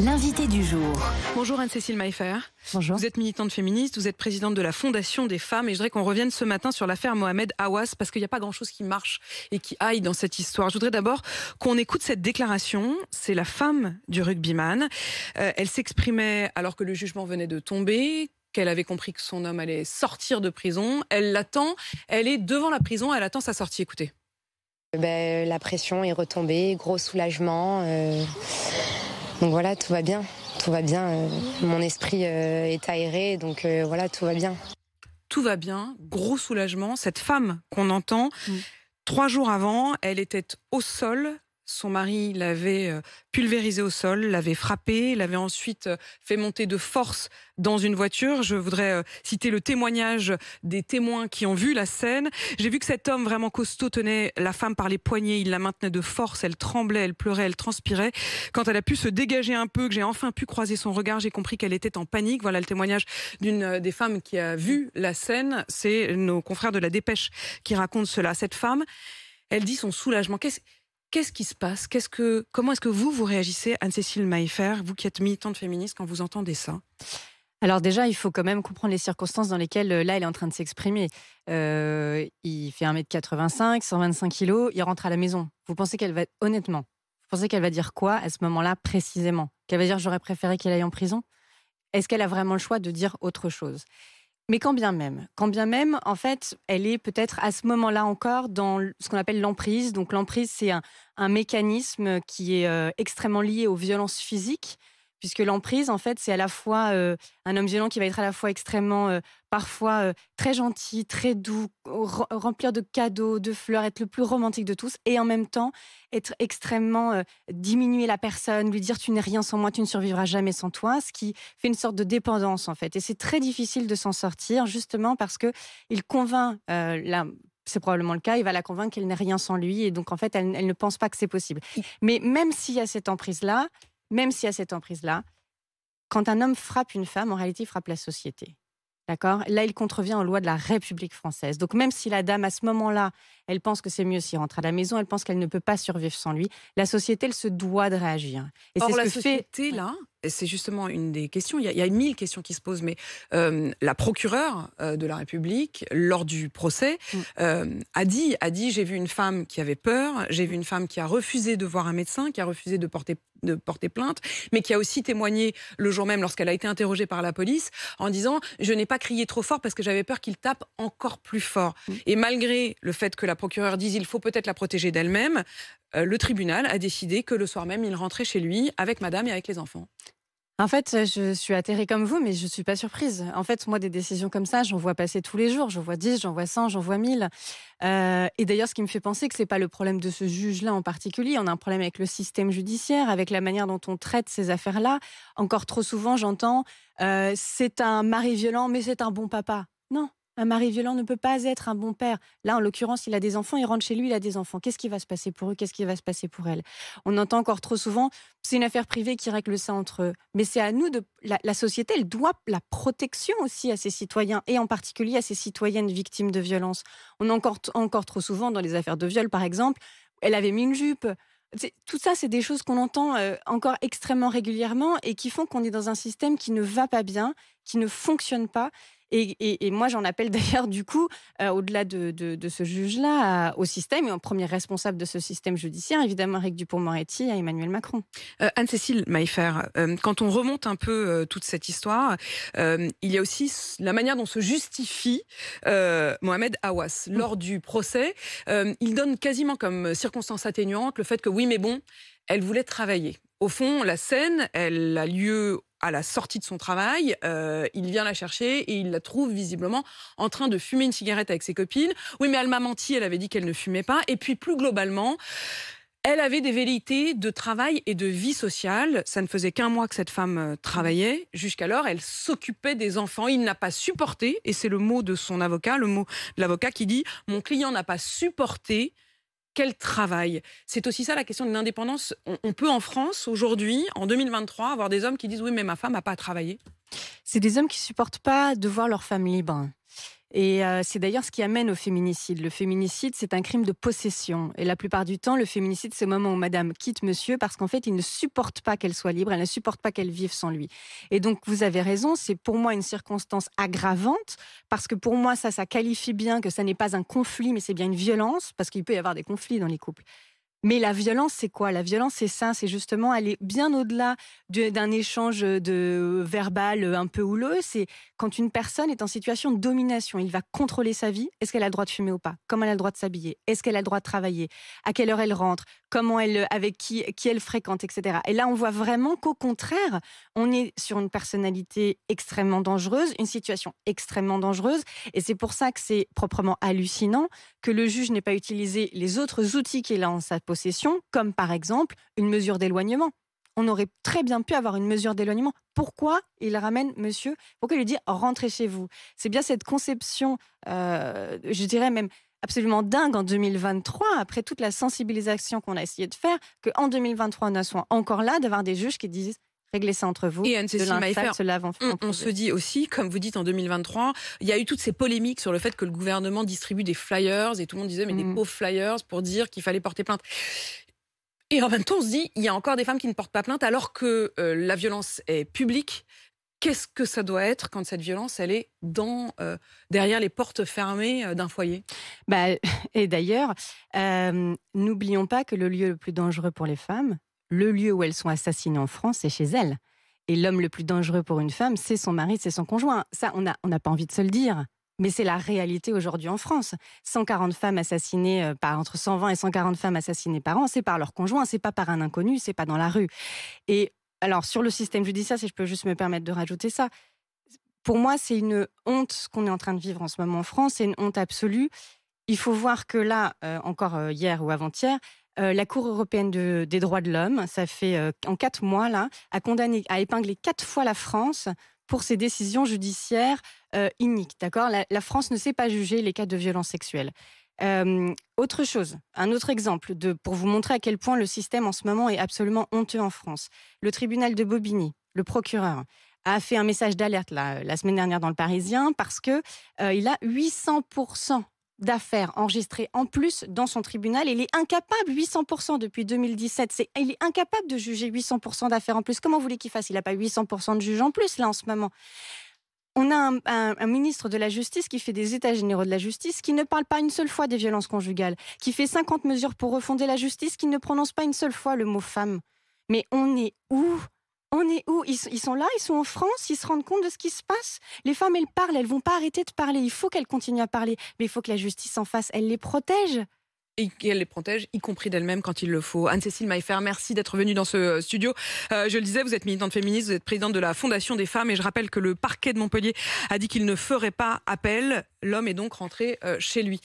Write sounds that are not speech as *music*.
L'invité du jour. Bonjour Anne-Cécile Meifer. Bonjour. Vous êtes militante féministe, vous êtes présidente de la Fondation des femmes et je voudrais qu'on revienne ce matin sur l'affaire Mohamed Awas parce qu'il n'y a pas grand-chose qui marche et qui aille dans cette histoire. Je voudrais d'abord qu'on écoute cette déclaration. C'est la femme du rugbyman. Euh, elle s'exprimait alors que le jugement venait de tomber, qu'elle avait compris que son homme allait sortir de prison. Elle l'attend, elle est devant la prison, elle attend sa sortie. Écoutez. Ben, la pression est retombée, gros soulagement. Euh, donc voilà, tout va bien, tout va bien. Euh, mon esprit euh, est aéré, donc euh, voilà, tout va bien. Tout va bien, gros soulagement. Cette femme qu'on entend, mm. trois jours avant, elle était au sol, son mari l'avait euh, pulvérisé au sol, l'avait frappé, l'avait ensuite euh, fait monter de force dans une voiture. Je voudrais euh, citer le témoignage des témoins qui ont vu la scène. J'ai vu que cet homme vraiment costaud tenait la femme par les poignets, il la maintenait de force, elle tremblait, elle pleurait, elle transpirait. Quand elle a pu se dégager un peu, que j'ai enfin pu croiser son regard, j'ai compris qu'elle était en panique. Voilà le témoignage d'une des femmes qui a vu la scène. C'est nos confrères de la dépêche qui racontent cela. Cette femme, elle dit son soulagement. Qu'est-ce Qu'est-ce qui se passe Qu'est-ce que, Comment est-ce que vous, vous réagissez, Anne-Cécile Maillefer, vous qui êtes militante féministe, quand vous entendez ça alors déjà, il faut quand même comprendre les circonstances dans lesquelles euh, là, elle est en train de s'exprimer. Euh, il fait 1m85, 125 kg, il rentre à la maison. Vous pensez qu'elle va, honnêtement, vous pensez qu'elle va dire quoi à ce moment-là précisément Qu'elle va dire j'aurais préféré qu'elle aille en prison Est-ce qu'elle a vraiment le choix de dire autre chose mais quand bien même, quand bien même, en fait, elle est peut-être à ce moment-là encore dans ce qu'on appelle l'emprise. Donc l'emprise, c'est un, mécanisme qui est euh, extrêmement lié aux violences physiques puisque l'emprise, en fait, c'est à la fois euh, un homme violent qui va être à la fois extrêmement, euh, parfois euh, très gentil, très doux, remplir de cadeaux, de fleurs, être le plus romantique de tous, et en même temps être extrêmement diminuer la personne, lui dire tu n'es rien sans moi, tu ne survivras jamais sans toi, ce qui fait une sorte de dépendance en fait. Et c'est très difficile de s'en sortir, justement parce que il convainc la c'est probablement le cas, il va la convaincre qu'elle n'est rien sans lui, et donc en fait, elle, elle ne pense pas que c'est possible. Mais même s'il y a cette emprise-là, même si à cette emprise-là, quand un homme frappe une femme, en réalité, il frappe la société. D'accord Là, il contrevient aux lois de la République française. Donc, même si la dame, à ce moment-là, elle pense que c'est mieux s'il rentre à la maison. Elle pense qu'elle ne peut pas survivre sans lui. La société, elle se doit de réagir. Et c'est la société, là, c'est justement une des questions. Il y, a, mille questions qui se posent, mais euh, la procureure euh, de la République, lors du procès, mm. euh, a dit, a dit j'ai vu une femme qui avait peur, j'ai vu une femme qui a refusé de voir un médecin, qui a refusé de porter, de porter plainte, mais qui a aussi témoigné le jour même lorsqu'elle a été interrogée par la police en disant je n'ai pas crié trop fort parce que j'avais peur qu'il tape encore plus fort. Mm. Et malgré le fait que la procureur dise il faut peut-être la protéger d'elle-même, euh, le tribunal a décidé que le soir même, il rentrait chez lui avec madame et avec les enfants. En fait, je suis atterrée comme vous, mais je ne suis pas surprise. En fait, moi, des décisions comme ça, j'en vois passer tous les jours. J'en vois 10, j'en vois 100, j'en vois 1000. Euh, et d'ailleurs, ce qui me fait penser que ce n'est pas le problème de ce juge-là en particulier. On a un problème avec le système judiciaire, avec la manière dont on traite ces affaires-là. Encore trop souvent, j'entends euh, c'est un mari violent, mais c'est un bon papa. Non, un mari violent ne peut pas être un bon père. Là, en l'occurrence, il a des enfants, il rentre chez lui, il a des enfants. Qu'est-ce qui va se passer pour eux Qu'est-ce qui va se passer pour elle On entend encore trop souvent, c'est une affaire privée qui règle ça entre eux. Mais c'est à nous de. La, société, elle doit la protection aussi à ses citoyens et en particulier à ses citoyennes victimes de violences. On entend encore, encore trop souvent dans les affaires de viol, par exemple, elle avait mis une jupe. Tout ça, c'est des choses qu'on entend euh, encore extrêmement régulièrement et qui font qu'on est dans un système qui ne va pas bien, qui ne fonctionne pas et, moi, j'en appelle *laughs* d'ailleurs, du coup, euh, au-delà de, ce juge-là, au système et en premier responsable de ce système judiciaire, évidemment, Eric Dupont-Moretti à Emmanuel Macron. Euh, Anne-Cécile Maillefer, euh, quand on remonte un peu toute cette histoire, il y a aussi la manière dont se justifie Mohamed Awas. Mmh. Lors du procès, il donne quasiment comme circonstance atténuante le fait que oui, mais bon, elle voulait travailler. Au fond, la scène, elle a lieu à la sortie de son travail, euh, il vient la chercher et il la trouve visiblement en train de fumer une cigarette avec ses copines. Oui, mais elle m'a menti, elle avait dit qu'elle ne fumait pas. Et puis plus globalement, elle avait des velléités de travail et de vie sociale. Ça ne faisait qu'un mois que cette femme euh, travaillait. Jusqu'alors, elle s'occupait des enfants. Il n'a pas supporté, et c'est le mot de son avocat, le mot de l'avocat qui dit Mon client n'a pas supporté quel travail C'est aussi ça la question de l'indépendance. On, peut en France, aujourd'hui, en 2023, avoir des hommes qui disent oui, mais ma femme n'a pas à travailler. C'est des hommes qui supportent pas de voir leur femme libre. Et euh, c'est d'ailleurs ce qui amène au féminicide. Le féminicide, c'est un crime de possession. Et la plupart du temps, le féminicide, c'est au moment où madame quitte monsieur parce qu'en fait, il ne supporte pas qu'elle soit libre, elle ne supporte pas qu'elle vive sans lui. Et donc, vous avez raison, c'est pour moi une circonstance aggravante parce que pour moi, ça, ça qualifie bien que ça n'est pas un conflit, mais c'est bien une violence parce qu'il peut y avoir des conflits dans les couples. Mais la violence, c'est quoi La violence, c'est ça, c'est justement aller bien au-delà d'un échange euh, de euh, verbal euh, un peu houleux. C'est quand une personne est en situation de domination, il va contrôler sa vie. Est-ce qu'elle a le droit de fumer ou pas Comment elle a le droit de s'habiller Est-ce qu'elle a le droit de travailler À quelle heure elle rentre Comment elle, avec qui, qui elle fréquente, etc. Et là, on voit vraiment qu'au contraire, on est sur une personnalité extrêmement dangereuse, une situation extrêmement dangereuse. Et c'est pour ça que c'est proprement hallucinant que le juge n'ait pas utilisé les autres outils qu'il a en sa possession, comme par exemple une mesure d'éloignement. On aurait très bien pu avoir une mesure d'éloignement. Pourquoi il ramène monsieur Pourquoi il lui dit rentrez chez vous C'est bien cette conception, euh, je dirais même absolument dingue en 2023, après toute la sensibilisation qu'on a essayé de faire, qu'en 2023, on a soin encore là d'avoir des juges qui disent régler ça entre vous. Et Anne-Cécile on, se dit aussi, comme vous dites en 2023, il y a eu toutes ces polémiques sur le fait que le gouvernement distribue des flyers et tout le monde disait mais des mm. pauvres flyers pour dire qu'il fallait porter plainte. Et en même temps, on se dit, il y a encore des femmes qui ne portent pas plainte alors que euh, la violence est publique. Qu'est-ce que ça doit être quand cette violence, elle est dans, euh, derrière les portes fermées euh, d'un foyer bah, *laughs* Et d'ailleurs, n'oublions pas que le lieu le plus dangereux pour les femmes, le lieu où elles sont assassinées en France, c'est chez elles. Et l'homme le plus dangereux pour une femme, c'est son mari, c'est son conjoint. Ça, on n'a pas envie de se le dire. Mais c'est la réalité aujourd'hui en France. 140 femmes assassinées euh, par entre 120 et 140 femmes assassinées par an, c'est par leur conjoint, c'est pas par un inconnu, c'est pas dans la rue. Et alors sur le système judiciaire, si je peux juste me permettre de rajouter ça, pour moi c'est une honte ce qu'on est en train de vivre en ce moment en France, c'est une honte absolue. Il faut voir que là, euh, encore euh, hier ou avant-hier, euh, la Cour européenne des droits de l'homme, ça fait euh, en quatre mois là, a condamné, a épinglé quatre fois la France pour ses décisions judiciaires euh, iniques. D'accord la, France ne sait pas juger les cas de violences sexuelles. autre chose, un autre exemple de, pour vous montrer à quel point le système en ce moment est absolument honteux en France. Le tribunal de Bobigny, le procureur, a fait un message d'alerte la, semaine dernière dans le Parisien parce qu'il il a 800 d'affaires enregistrées en plus dans son tribunal. Il est incapable, 800% depuis 2017. C'est, il est incapable de juger 800% d'affaires en plus. Comment voulez qu'il fasse Il n'a pas 800% de juges en plus, là, en ce moment. On a un, un, ministre de la Justice qui fait des états généraux de la justice, qui ne parle pas une seule fois des violences conjugales, qui fait 50 mesures pour refonder la justice, qui ne prononce pas une seule fois le mot femme. Mais on est où on est où ils, sont là, ils sont en France, ils se rendent compte de ce qui se passe. Les femmes, elles parlent, elles vont pas arrêter de parler. Il faut qu'elles continuent à parler, mais il faut que la justice en fasse. Elle les protège. Et qu'elle les protège, y compris d'elle-même quand il le faut. Anne-Cécile Maillefer, merci d'être venue dans ce euh, studio. Euh, je le disais, vous êtes militante féministe, vous êtes présidente de la Fondation des femmes, et je rappelle que le parquet de Montpellier a dit qu'il ne ferait pas appel. L'homme est donc rentré euh, chez lui.